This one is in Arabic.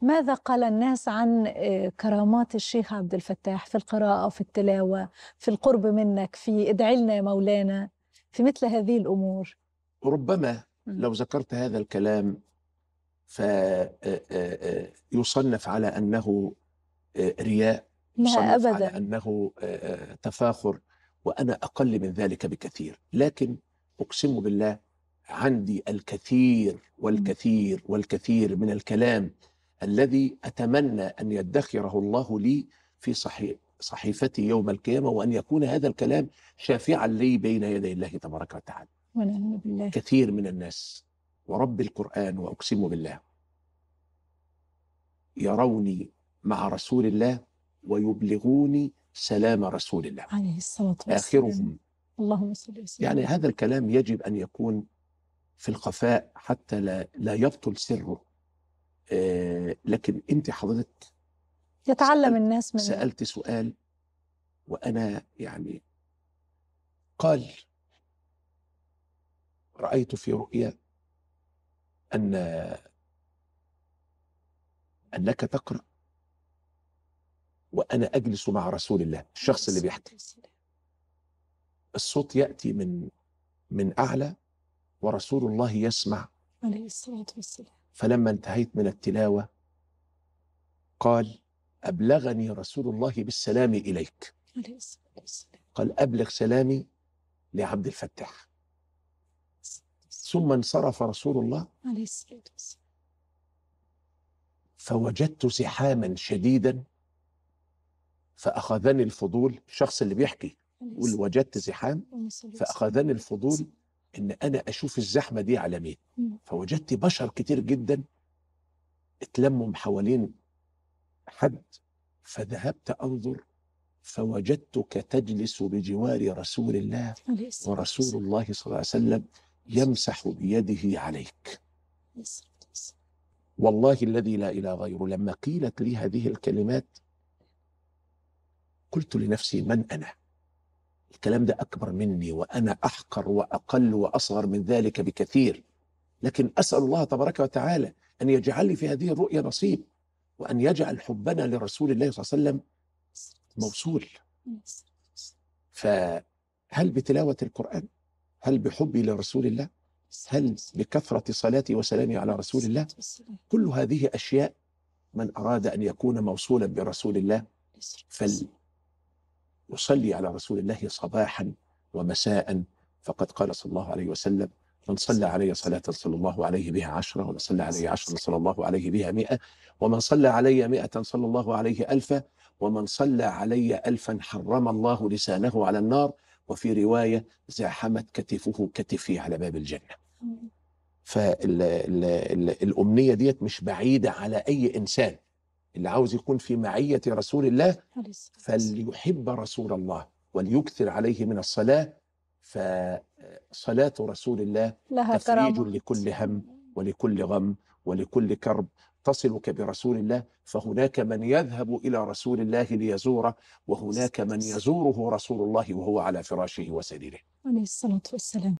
ماذا قال الناس عن آه، كرامات الشيخ عبد الفتاح في القراءة في التلاوة في القرب منك في ادعي لنا يا مولانا في مثل هذه الأمور ربما لو ذكرت هذا الكلام فيصنف آه، آه، على أنه رياء لا أبدا على أنه تفاخر وأنا أقل من ذلك بكثير لكن أقسم بالله عندي الكثير والكثير والكثير من الكلام الذي أتمنى أن يدخره الله لي في صحيح صحيفتي يوم القيامة وأن يكون هذا الكلام شافعا لي بين يدي الله تبارك وتعالى ونعم بالله كثير من الناس ورب القرآن وأقسم بالله يروني مع رسول الله ويبلغوني سلام رسول الله عليه الصلاة والسلام آخرهم اللهم صل وسلم يعني هذا الكلام يجب أن يكون في الخفاء حتى لا, لا يبطل سره آه لكن انت حضرتك يتعلم الناس من سالت سؤال وانا يعني قال رايت في رؤيا ان انك تقرا وانا اجلس مع رسول الله الشخص اللي بيحكي الصوت ياتي من من اعلى ورسول الله يسمع عليه الصلاه والسلام فلما انتهيت من التلاوة قال أبلغني رسول الله بالسلام إليك قال أبلغ سلامي لعبد الفتاح ثم انصرف رسول الله فوجدت زحاما شديدا فأخذني الفضول الشخص اللي بيحكي وجدت زحام فأخذني الفضول ان انا اشوف الزحمه دي على مين فوجدت بشر كتير جدا اتلموا حوالين حد فذهبت انظر فوجدتك تجلس بجوار رسول الله ورسول الله صلى الله عليه وسلم يمسح بيده عليك والله الذي لا اله غيره لما قيلت لي هذه الكلمات قلت لنفسي من انا الكلام ده أكبر مني وأنا أحقر وأقل وأصغر من ذلك بكثير لكن أسأل الله تبارك وتعالى أن يجعل لي في هذه الرؤية نصيب وأن يجعل حبنا لرسول الله صلى الله عليه وسلم موصول فهل بتلاوة القرآن هل بحبي لرسول الله هل بكثرة صلاتي وسلامي على رسول الله كل هذه أشياء من أراد أن يكون موصولا برسول الله فل يصلي على رسول الله صباحا ومساء فقد قال صلى الله عليه وسلم من صلى علي صلاة صلى الله عليه بها عشرة ومن صلى علي عشرة صلى الله عليه بها مئة ومن صلى علي مئة صلى الله عليه ألفا ومن صلى علي ألفا حرم الله لسانه على النار وفي رواية زاحمت كتفه كتفي على باب الجنة فالأمنية ديت مش بعيدة على أي إنسان اللي عاوز يكون في معية رسول الله فليحب رسول الله وليكثر عليه من الصلاة فصلاة رسول الله لها تفريج كرامة. لكل هم ولكل غم ولكل كرب تصلك برسول الله فهناك من يذهب إلى رسول الله ليزوره وهناك من يزوره رسول الله وهو على فراشه وسريره عليه الصلاة والسلام